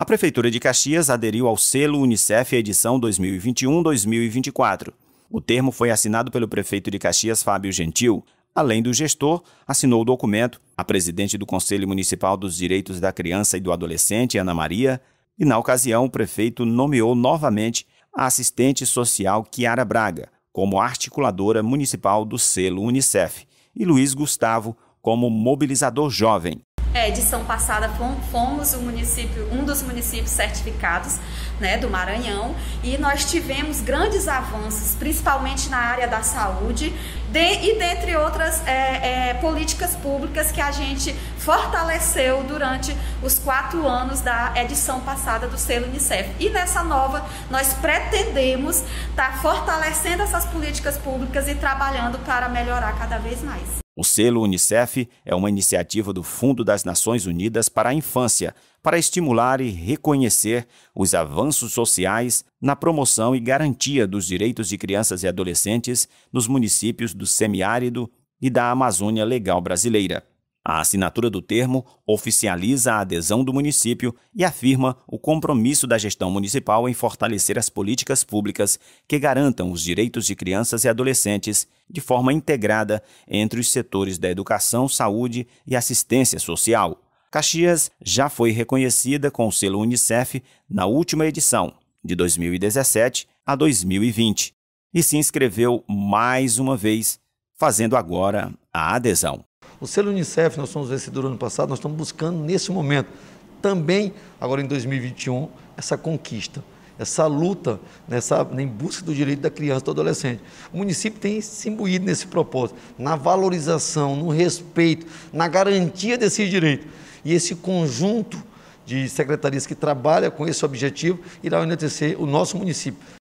A Prefeitura de Caxias aderiu ao selo Unicef edição 2021-2024. O termo foi assinado pelo prefeito de Caxias, Fábio Gentil. Além do gestor, assinou o documento a presidente do Conselho Municipal dos Direitos da Criança e do Adolescente, Ana Maria, e na ocasião o prefeito nomeou novamente a assistente social Kiara Braga como articuladora municipal do selo Unicef e Luiz Gustavo como mobilizador jovem é, edição passada fomos o município, um dos municípios certificados né, do Maranhão e nós tivemos grandes avanços, principalmente na área da saúde de, e dentre outras é, é, políticas públicas que a gente fortaleceu durante os quatro anos da é, edição passada do selo Unicef. E nessa nova, nós pretendemos estar tá fortalecendo essas políticas públicas e trabalhando para melhorar cada vez mais. O selo Unicef é uma iniciativa do Fundo das Nações Unidas para a Infância para estimular e reconhecer os avanços sociais na promoção e garantia dos direitos de crianças e adolescentes nos municípios do semiárido e da Amazônia Legal Brasileira. A assinatura do termo oficializa a adesão do município e afirma o compromisso da gestão municipal em fortalecer as políticas públicas que garantam os direitos de crianças e adolescentes de forma integrada entre os setores da educação, saúde e assistência social. Caxias já foi reconhecida com o selo Unicef na última edição, de 2017 a 2020, e se inscreveu mais uma vez, fazendo agora a adesão. O selo Unicef, nós somos vencedores ano passado, nós estamos buscando nesse momento, também agora em 2021, essa conquista essa luta nessa, né, né, em busca do direito da criança e do adolescente. O município tem se imbuído nesse propósito, na valorização, no respeito, na garantia desse direito. E esse conjunto de secretarias que trabalha com esse objetivo irá enaltecer o nosso município.